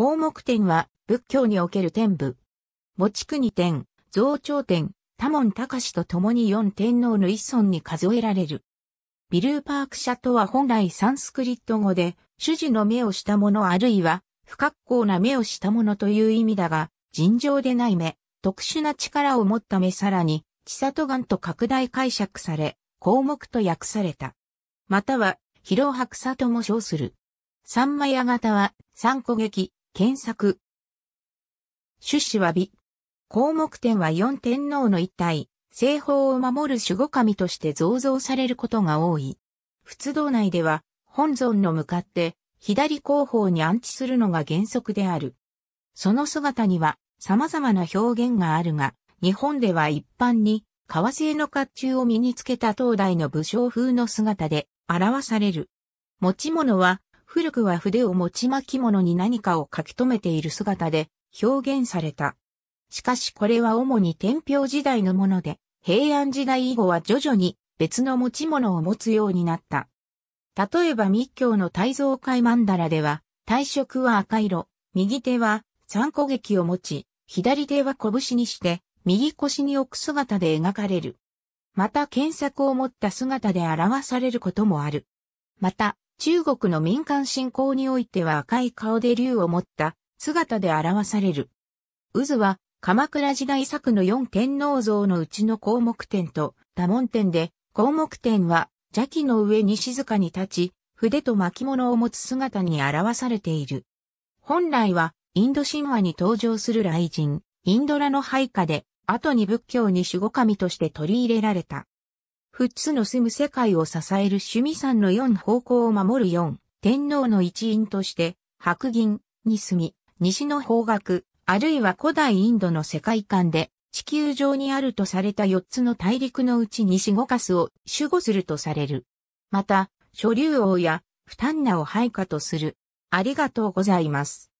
項目点は、仏教における天部。墓地国天、増長天、多門隆と共に四天皇の一尊に数えられる。ビルーパーク社とは本来サンスクリット語で、主事の目をしたものあるいは、不格好な目をしたものという意味だが、尋常でない目、特殊な力を持った目さらに、千里眼と拡大解釈され、項目と訳された。または、広白里も称する。三枚屋型は、三古劇、検索。種子は美。項目点は四天皇の一体、西方を守る守護神として造造されることが多い。仏道内では、本尊の向かって、左後方に安置するのが原則である。その姿には、様々な表現があるが、日本では一般に、革製の甲冑を身につけた当代の武将風の姿で表される。持ち物は古くは筆を持ち巻物に何かを書き留めている姿で表現された。しかしこれは主に天平時代のもので、平安時代以後は徐々に別の持ち物を持つようになった。例えば密教の大蔵会曼荼羅では、体色は赤色、右手は三個劇を持ち、左手は拳にして、右腰に置く姿で描かれる。また検索を持った姿で表されることもある。また、中国の民間信仰においては赤い顔で竜を持った姿で表される。渦は鎌倉時代作の四天王像のうちの項目点と多門点で、項目点は邪気の上に静かに立ち、筆と巻物を持つ姿に表されている。本来はインド神話に登場する雷神、インドラの配下で、後に仏教に守護神として取り入れられた。フッの住む世界を支える趣味山の四方向を守る四天皇の一員として、白銀に住み、西の方角、あるいは古代インドの世界観で、地球上にあるとされた四つの大陸のうち西五カスを守護するとされる。また、諸竜王や、負担なを配下とする。ありがとうございます。